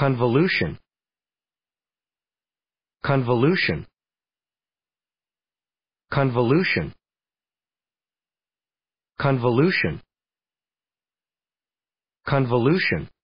convolution convolution convolution convolution convolution